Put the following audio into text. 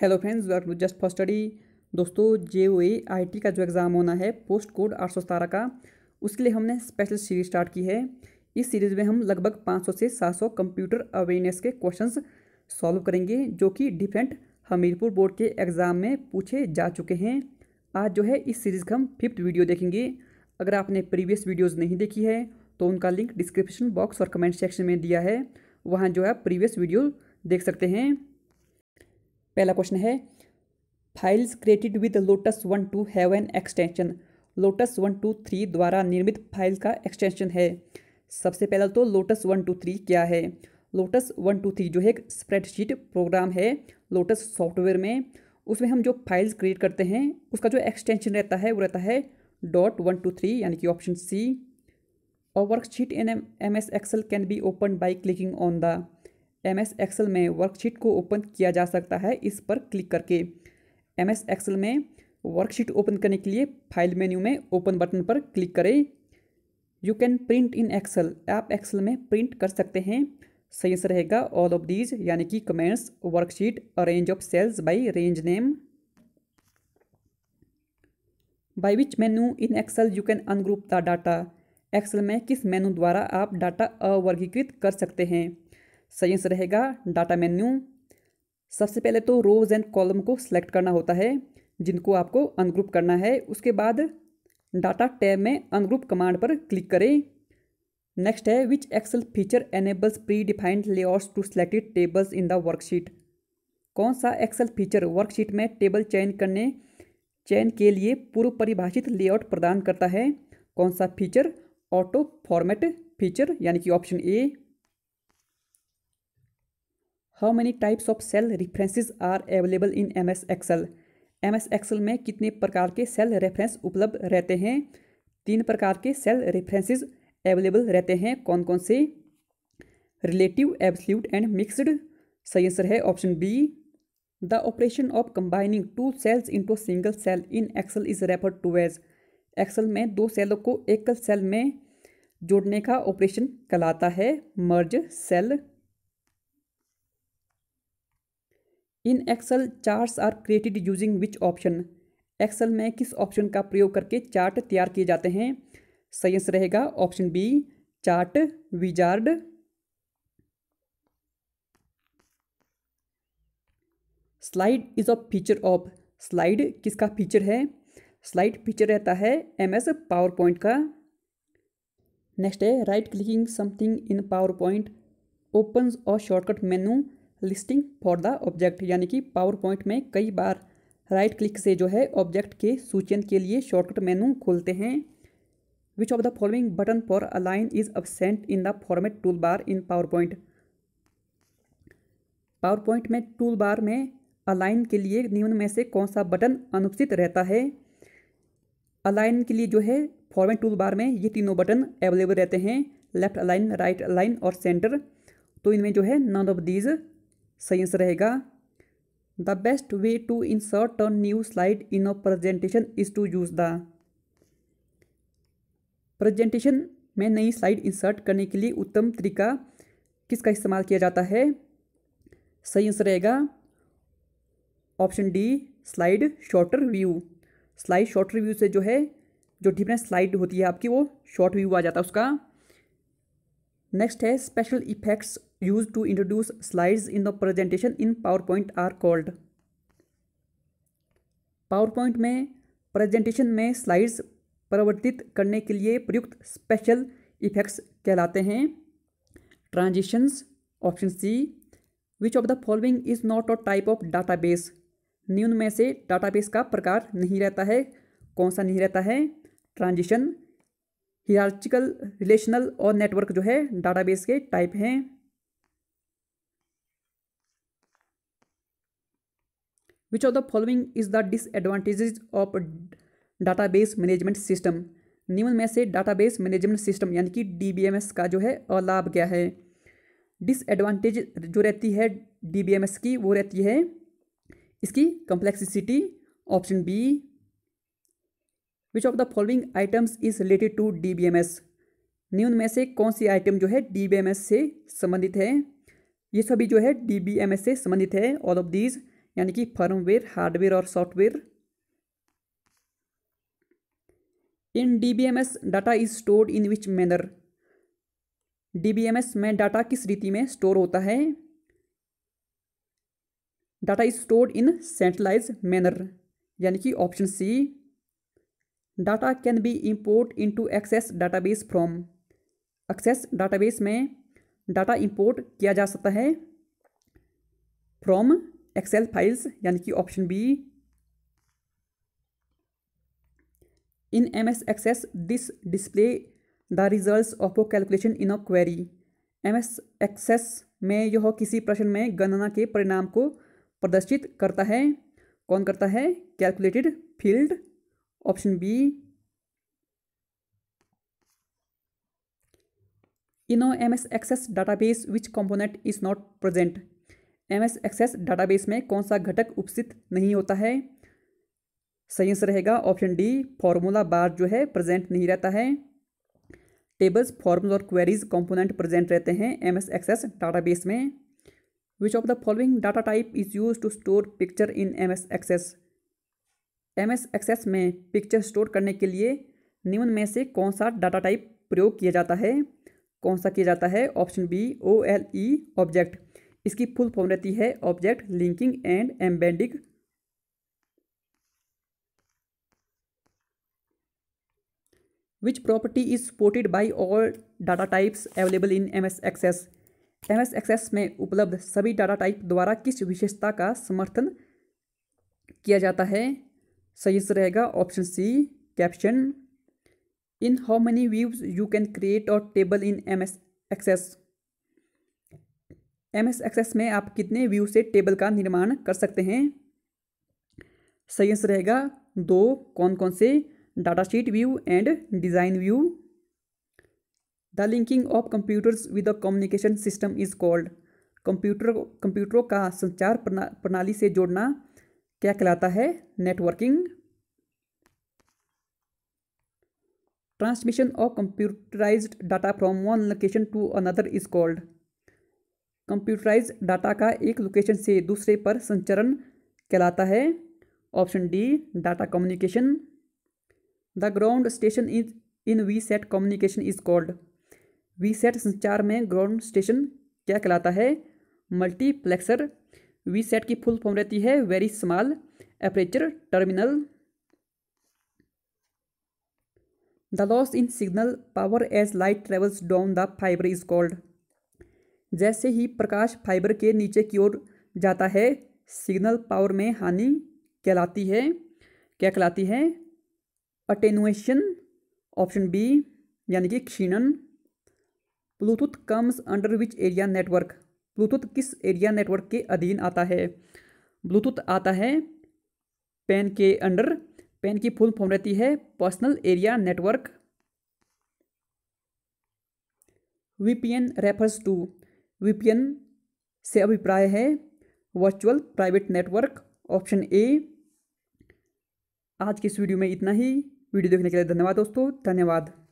hello friends welcome to just for study दोस्तों J ओ आई का जो एग्ज़ाम होना है पोस्ट कोड आठ सौ सतारह का उसके लिए हमने स्पेशल सीरीज स्टार्ट की है इस सीरीज़ में हम लगभग पाँच सौ से सात सौ कंप्यूटर अवेयरनेस के क्वेश्चंस सॉल्व करेंगे जो कि डिफरेंट हमीरपुर बोर्ड के एग्ज़ाम में पूछे जा चुके हैं आज जो है इस सीरीज़ का हम फिफ्थ वीडियो देखेंगे अगर आपने प्रीवियस वीडियोज़ नहीं देखी है तो उनका लिंक डिस्क्रिप्शन बॉक्स और कमेंट सेक्शन में दिया है वहाँ जो है प्रीवियस वीडियो देख सकते हैं पहला क्वेश्चन है files created with Lotus one two have an extension Lotus one two three द्वारा निर्मित फाइल का एक्सटेंशन है सबसे पहला तो लोटस वन टू थ्री क्या है लोटस वन टू थ्री जो है एक स्प्रेडशीट प्रोग्राम है लोटस सॉफ्टवेयर में उसमें हम जो फाइल्स क्रिएट करते हैं उसका जो एक्सटेंशन रहता है वो रहता है डॉट वन टू थ्री यानी कि ऑप्शन सी और worksheet in M S Excel can be open by clicking on the M S Excel में वर्कशीट को ओपन किया जा सकता है इस पर क्लिक करके एम एस एक्सल में वर्कशीट ओपन करने के लिए फाइल मेन्यू में ओपन बटन पर क्लिक करें you can print in Excel आप एक्सल में प्रिंट कर सकते हैं सही आंसर रहेगा ऑल ऑफ दीज यानी कि comments worksheet range of cells by range name by which menu in Excel you can ungroup the data Excel में किस मेनू द्वारा आप डाटा अवर्गीकृत कर सकते हैं सही आंसर रहेगा डाटा मेन्यू सबसे पहले तो रोज एंड कॉलम को सिलेक्ट करना होता है जिनको आपको अनग्रुप करना है उसके बाद डाटा टैब में अनग्रुप कमांड पर क्लिक करें नेक्स्ट है which Excel feature enables predefined layouts to selected tables in the worksheet कौन सा एक्सेल फीचर वर्कशीट में टेबल चयन करने चयन के लिए पूर्व परिभाषित लेआउट प्रदान करता है कौन सा फीचर ऑटो फॉर्मेट फीचर यानी कि option A how many types of cell references are available in M S Excel M S Excel में कितने प्रकार के सेल रेफरेंस उपलब्ध रहते हैं तीन प्रकार के सेल रेफरेंसेज अवेलेबल रहते हैं कौन कौन से रिलेटिव एब्सल्यूट एंड मिक्सड सही आंसर है option B the operation of combining two cells to single cell in Excel is refer to as Excel में दो सेलों को एकल सेल में जोड़ने का ऑपरेशन कहलाता है merge cell in Excel charts are created using which option Excel में किस ऑप्शन का प्रयोग करके चार्ट तैयार किए जाते हैं सही आंसर रहेगा option B chart wizard slide is a feature of slide किसका फीचर है स्लाइड फीचर रहता है एम एस पावर पॉइंट का नेक्स्ट है right clicking something in PowerPoint open और shortcut menu listing for the object यानी कि power PowerPoint में कई बार राइट क्लिक से जो है ऑब्जेक्ट के सूचन के लिए शॉर्टकट मेनू खोलते हैं which of the following button for align is absent in the format tool bar in PowerPoint PowerPoint में टूल बार में अलाइन के लिए निम्न में से कौन सा बटन अनुपस्थित रहता है अलाइन के लिए जो है फॉर्मेट टूल बार में ये तीनों बटन अवेलेबल रहते हैं लेफ्ट अलाइन राइट अलाइन और सेंटर तो इनमें जो है नन ऑफ दीज सही आंसर रहेगा the best way to insert a new slide in a presentation is to use the presentation में नई स्लाइड इंसर्ट करने के लिए उत्तम तरीका किसका इस्तेमाल किया जाता है सही आंसर रहेगा option D slide sorter view slide sorter view से जो है जो डिफरेंट स्लाइड होती है आपकी वो शॉर्ट व्यू आ जाता है उसका नेक्स्ट है special effects use to introduce slides in the presentation in PowerPoint are called PowerPoint में प्रेजेंटेशन में स्लाइड्स परिवर्तित करने के लिए प्रयुक्त स्पेशल इफेक्ट्स कहलाते हैं transitions option C which of the following is not a type of database न्यून में से डाटाबेस का प्रकार नहीं रहता है कौन सा नहीं रहता है ट्रांजिशन हिरार्चिकल रिलेशनल और नेटवर्क जो है डाटाबेस के टाइप हैं which of the following is the disadvantages of database management system निम्न में से डाटाबेस मैनेजमेंट सिस्टम यानी कि एस का जो है लाभ क्या है डिसएडवांटेज जो रहती है एस की वो रहती है इसकी complexity option B which of the following items is related to D B M S न्यून में से कौन सी आइटम जो है डी बी एम एस से संबंधित है ये सभी जो है डी बी एम एस से संबंधित है ऑल ऑफ दीज यानी कि फर्मवेयर हार्डवेयर और software in D B M S data is stored in which manner D B M S में डाटा किस रीति में स्टोर होता है data is stored in centralise manner यानी कि option C data can be into Access database from Access database में data import किया जा सकता है फ्रॉम एक्सेल फाइल्स यानी कि option B in M S Access this display the result of a calculation in a query M S Access में यह किसी प्रश्न में गणना के परिणाम को प्रदर्शित करता है कौन करता है calculated field option B in a ms access which component is not present present ms access database में कौन सा घटक उपस्थित नहीं होता है सही आंसर रहेगा ऑप्शन डी फॉर्मूला बार जो है प्रेजेंट नहीं रहता है टेबल्स फॉर्म्स और क्वेरीज कंपोनेंट प्रेजेंट रहते हैं एम एस एक्सेस डाटाबेस में which of the following data type is use to store picture in M S Access M S Access में पिक्चर स्टोर करने के लिए निम्न में से कौन सा डाटा टाइप प्रयोग किया जाता है कौन सा किया जाता है option B O L E object इसकी फुल फॉर्म रहती है object linking and embedding which property is supported by all data types available in ms M S Access में उपलब्ध सभी डाटा टाइप द्वारा किस विशेषता का समर्थन किया जाता है सही से रहेगा option C caption in how many views you can create और table in M S Access M S Access में आप कितने व्यू से टेबल का निर्माण कर सकते हैं सही आंसर रहेगा दो कौन कौन से data sheet view and design view the linking of computers with the communication system is called computer कंप्यूटरों का संचार प्रणाली से जोड़ना क्या कहलाता है networking transmission of computerised data from one location to another is called computerise data का एक लोकेशन से दूसरे पर संचरण कहलाता है option D data communication the ground station is in V SAT communication is called V SAT संचार में ग्राउंड स्टेशन क्या कहलाता है मल्टीप्लेक्सर वी सेट की फुल फॉर्म रहती है very small aperture terminal the loss in signal power as light travels down the fibre is called जैसे ही प्रकाश फाइबर के नीचे की ओर जाता है सिग्नल पावर में हानि कहलाती है क्या कहलाती है अटेनुएशन ऑप्शन बी यानी कि क्षीणन Bluetooth comes under which area network Bluetooth किस एरिया नेटवर्क के अधीन आता है ब्लूटूथ आता है पेन के अंडर पेन की फुल फॉर्म रहती है personal area network VPN refers to VPN से अभिप्राय है virtual private network option A आज के इस वीडियो में इतना ही वीडियो देखने के लिए धन्यवाद दोस्तों धन्यवाद